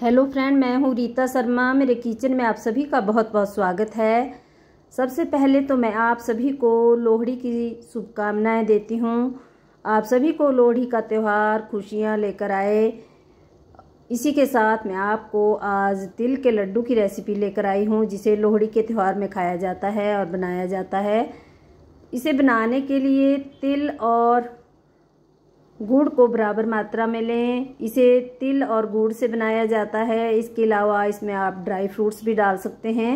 hello friend मैं हूँ रीता शर्मा मेरे किचन में आप सभी का बहुत बहुत स्वागत है सबसे पहले तो मैं आप सभी को लोहड़ी की शुभकामनाएं देती हूँ आप सभी को लोहड़ी का त्यौहार खुशियाँ लेकर आए इसी के साथ मैं आपको आज तिल के लड्डू की रेसिपी लेकर आई हूँ जिसे लोहड़ी के त्यौहार में खाया जाता है और बनाया जाता है इसे बनाने के लिए तिल और गुड़ को बराबर मात्रा में लें इसे तिल और गुड़ से बनाया जाता है इसके अलावा इसमें आप ड्राई फ्रूट्स भी डाल सकते हैं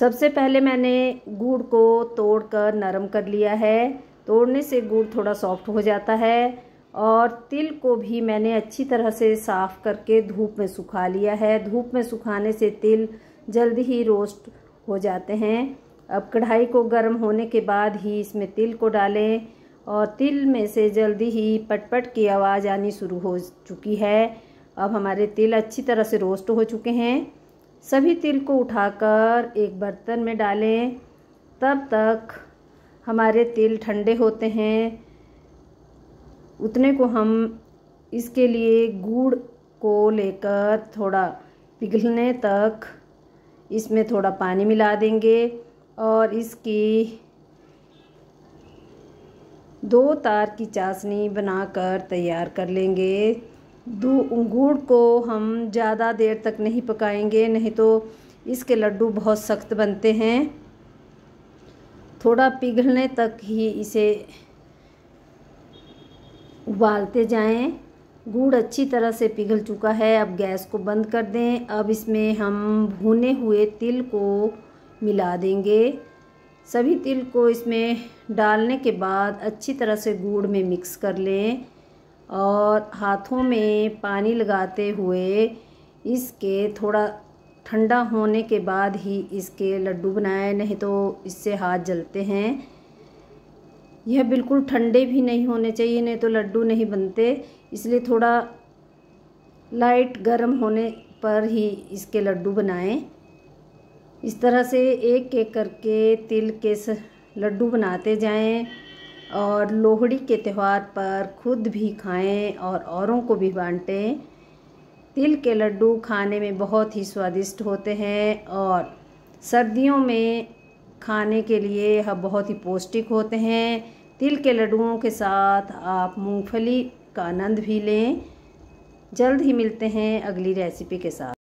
सबसे पहले मैंने गुड़ को तोड़कर नरम कर लिया है तोड़ने से गुड़ थोड़ा सॉफ्ट हो जाता है और तिल को भी मैंने अच्छी तरह से साफ़ करके धूप में सुखा लिया है धूप में सुखाने से तिल जल्द ही रोस्ट हो जाते हैं अब कढ़ाई को गर्म होने के बाद ही इसमें तिल को डालें और तिल में से जल्दी ही पटपट की आवाज़ आनी शुरू हो चुकी है अब हमारे तिल अच्छी तरह से रोस्ट हो चुके हैं सभी तिल को उठाकर एक बर्तन में डालें तब तक हमारे तिल ठंडे होते हैं उतने को हम इसके लिए गुड़ को लेकर थोड़ा पिघलने तक इसमें थोड़ा पानी मिला देंगे और इसकी दो तार की चाशनी बनाकर तैयार कर लेंगे गुड़ को हम ज़्यादा देर तक नहीं पकाएंगे नहीं तो इसके लड्डू बहुत सख्त बनते हैं थोड़ा पिघलने तक ही इसे उबालते जाएं गुड़ अच्छी तरह से पिघल चुका है अब गैस को बंद कर दें अब इसमें हम भुने हुए तिल को मिला देंगे सभी तिल को इसमें डालने के बाद अच्छी तरह से गुड़ में मिक्स कर लें और हाथों में पानी लगाते हुए इसके थोड़ा ठंडा होने के बाद ही इसके लड्डू बनाएं नहीं तो इससे हाथ जलते हैं यह बिल्कुल ठंडे भी नहीं होने चाहिए नहीं तो लड्डू नहीं बनते इसलिए थोड़ा लाइट गर्म होने पर ही इसके लड्डू बनाएं इस तरह से एक एक करके तिल के लड्डू बनाते जाएं और लोहड़ी के त्यौहार पर खुद भी खाएं और औरों को भी बांटें तिल के लड्डू खाने में बहुत ही स्वादिष्ट होते हैं और सर्दियों में खाने के लिए यह बहुत ही पौष्टिक होते हैं तिल के लड्डुओं के साथ आप मूंगफली का आनंद भी लें जल्द ही मिलते हैं अगली रेसिपी के साथ